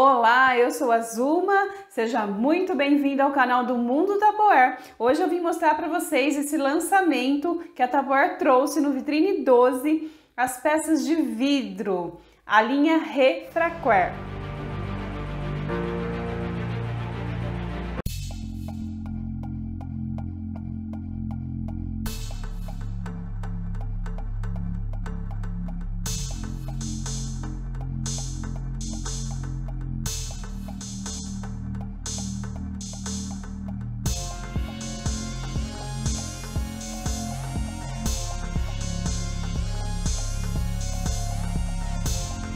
Olá, eu sou a Zuma, seja muito bem-vindo ao canal do Mundo Tupperware. Hoje eu vim mostrar para vocês esse lançamento que a Tupperware trouxe no Vitrine 12, as peças de vidro, a linha Música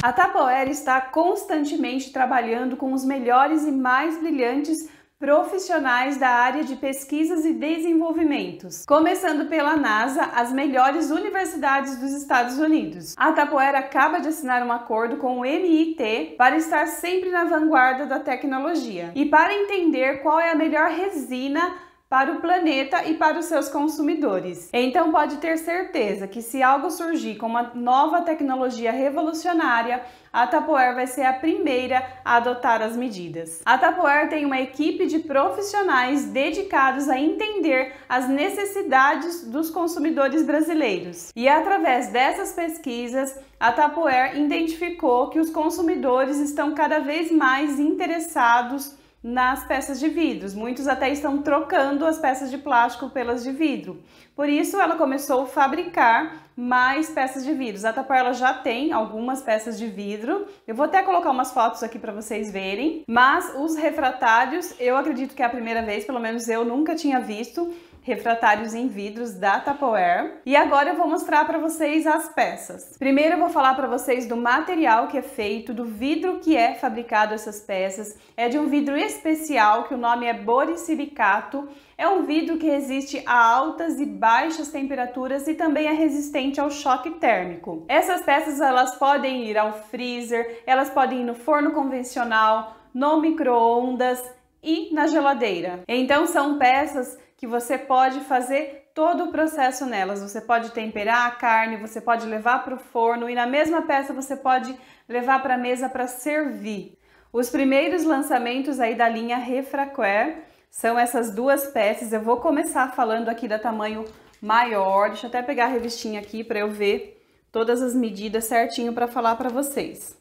A Tapoer está constantemente trabalhando com os melhores e mais brilhantes profissionais da área de pesquisas e desenvolvimentos, começando pela NASA, as melhores universidades dos Estados Unidos. A Tapoera acaba de assinar um acordo com o MIT para estar sempre na vanguarda da tecnologia e para entender qual é a melhor resina para o planeta e para os seus consumidores. Então pode ter certeza que se algo surgir com uma nova tecnologia revolucionária, a Tupperware vai ser a primeira a adotar as medidas. A Tupperware tem uma equipe de profissionais dedicados a entender as necessidades dos consumidores brasileiros. E através dessas pesquisas, a Tupperware identificou que os consumidores estão cada vez mais interessados nas peças de vidros. Muitos até estão trocando as peças de plástico pelas de vidro. Por isso, ela começou a fabricar mais peças de vidros. A Taparla já tem algumas peças de vidro. Eu vou até colocar umas fotos aqui para vocês verem. Mas os refratários, eu acredito que é a primeira vez, pelo menos eu nunca tinha visto refratários em vidros da Tupperware. E agora eu vou mostrar para vocês as peças. Primeiro eu vou falar para vocês do material que é feito, do vidro que é fabricado essas peças. É de um vidro especial que o nome é boricilicato. É um vidro que resiste a altas e baixas temperaturas e também é resistente ao choque térmico. Essas peças elas podem ir ao freezer, elas podem ir no forno convencional, no micro-ondas e na geladeira. Então são peças que você pode fazer todo o processo nelas. Você pode temperar a carne, você pode levar para o forno e na mesma peça você pode levar para a mesa para servir. Os primeiros lançamentos aí da linha Refraquer são essas duas peças. Eu vou começar falando aqui da tamanho maior. Deixa eu até pegar a revistinha aqui para eu ver todas as medidas certinho para falar para vocês.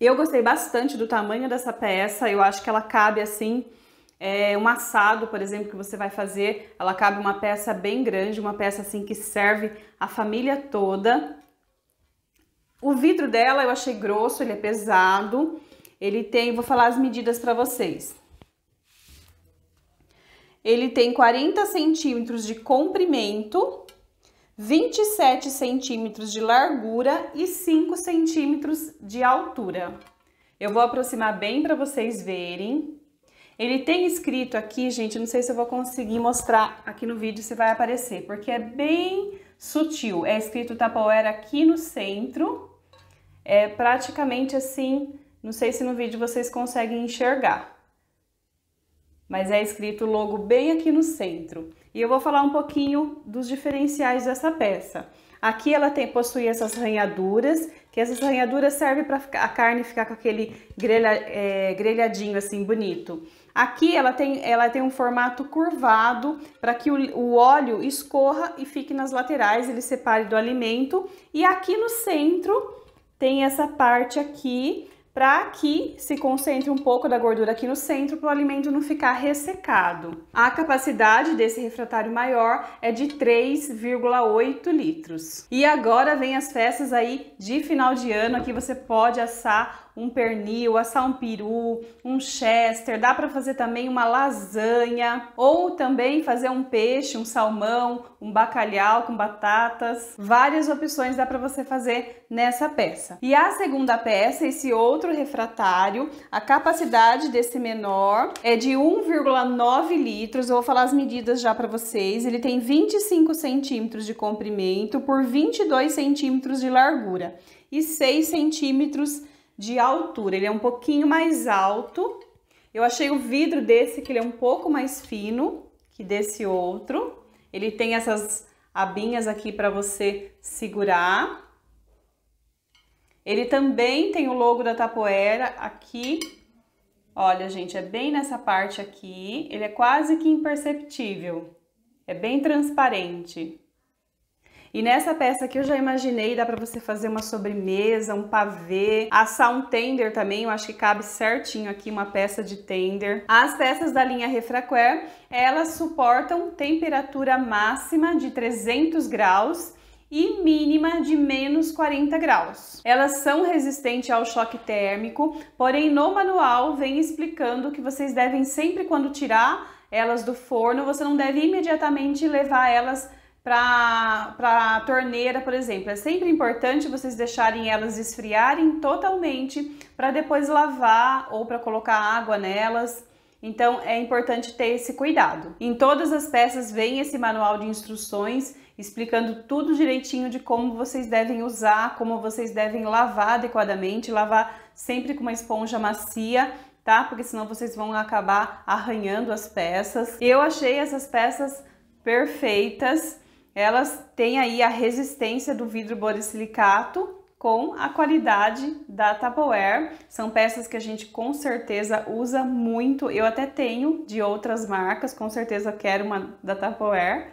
Eu gostei bastante do tamanho dessa peça, eu acho que ela cabe assim é, um assado, por exemplo, que você vai fazer, ela cabe uma peça bem grande, uma peça assim que serve a família toda. O vidro dela eu achei grosso, ele é pesado. Ele tem, vou falar as medidas para vocês. Ele tem 40 centímetros de comprimento, 27 centímetros de largura e 5 centímetros de altura. Eu vou aproximar bem para vocês verem. Ele tem escrito aqui, gente, não sei se eu vou conseguir mostrar aqui no vídeo se vai aparecer, porque é bem sutil. É escrito Tupperware aqui no centro, é praticamente assim, não sei se no vídeo vocês conseguem enxergar, mas é escrito o logo bem aqui no centro. E eu vou falar um pouquinho dos diferenciais dessa peça. Aqui ela tem, possui essas ranhaduras que essa sarranhadura serve para a carne ficar com aquele grelha, é, grelhadinho assim bonito. Aqui ela tem, ela tem um formato curvado para que o, o, óleo escorra e fique nas laterais, ele separe do alimento. E aqui no centro tem essa parte aqui para que se concentre um pouco da gordura aqui no centro para o alimento não ficar ressecado. A capacidade desse refratário maior é de 3,8 litros. E agora vem as festas aí de final de ano, aqui você pode assar um pernil, assar um peru, um chester, dá para fazer também uma lasanha ou também fazer um peixe, um salmão, um bacalhau com batatas. Várias opções dá para você fazer nessa peça. E a segunda peça, esse outro outro refratário. A capacidade desse menor é de 1,9 litros. Eu vou falar as medidas já para vocês. Ele tem 25 centímetros de comprimento por 22 centímetros de largura e 6 centímetros de altura. Ele é um pouquinho mais alto. Eu achei o vidro desse que ele é um pouco mais fino que desse outro. Ele tem essas abinhas aqui para você segurar. Ele também tem o logo da Tapoera aqui. Olha, gente, é bem nessa parte aqui. Ele é quase que imperceptível. É bem transparente. E nessa peça aqui eu já imaginei, dá para você fazer uma sobremesa, um pavê, assar um tender também, eu acho que cabe certinho aqui uma peça de tender. As peças da linha Refraquer, elas suportam temperatura máxima de 300 graus e mínima de menos 40 graus. Elas são resistentes ao choque térmico, porém no manual vem explicando que vocês devem sempre quando tirar elas do forno, você não deve imediatamente levar elas para a torneira, por exemplo. É sempre importante vocês deixarem elas esfriarem totalmente para depois lavar ou para colocar água nelas. Então é importante ter esse cuidado. Em todas as peças vem esse manual de instruções explicando tudo direitinho de como vocês devem usar, como vocês devem lavar adequadamente, lavar sempre com uma esponja macia tá? Porque senão vocês vão acabar arranhando as peças. Eu achei essas peças perfeitas. Elas têm aí a resistência do vidro borosilicato com a qualidade da Tupperware. São peças que a gente com certeza usa muito. Eu até tenho de outras marcas, com certeza quero uma da Tupperware.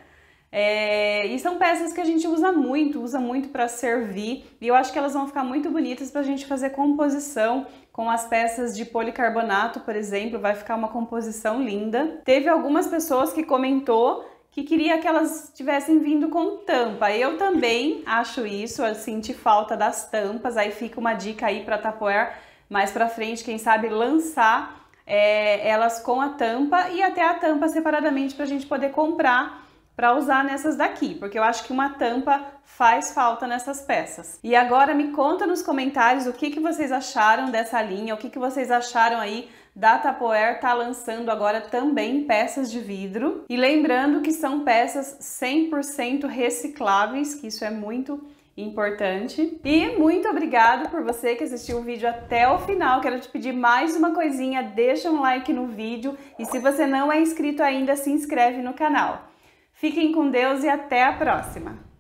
É, e são peças que a gente usa muito, usa muito para servir, e eu acho que elas vão ficar muito bonitas para a gente fazer composição com as peças de policarbonato, por exemplo, vai ficar uma composição linda. Teve algumas pessoas que comentou que queria que elas tivessem vindo com tampa. Eu também acho isso, eu senti falta das tampas. Aí fica uma dica aí para Tupperware mais para frente, quem sabe lançar é, elas com a tampa e até a tampa separadamente para a gente poder comprar para usar nessas daqui, porque eu acho que uma tampa faz falta nessas peças. E agora me conta nos comentários o que, que vocês acharam dessa linha, o que, que vocês acharam aí da Tupperware está lançando agora também peças de vidro. E lembrando que são peças 100% recicláveis, que isso é muito importante. E muito obrigado por você que assistiu o vídeo até o final. Quero te pedir mais uma coisinha, deixa um like no vídeo e se você não é inscrito ainda, se inscreve no canal. Fiquem com Deus e até a próxima!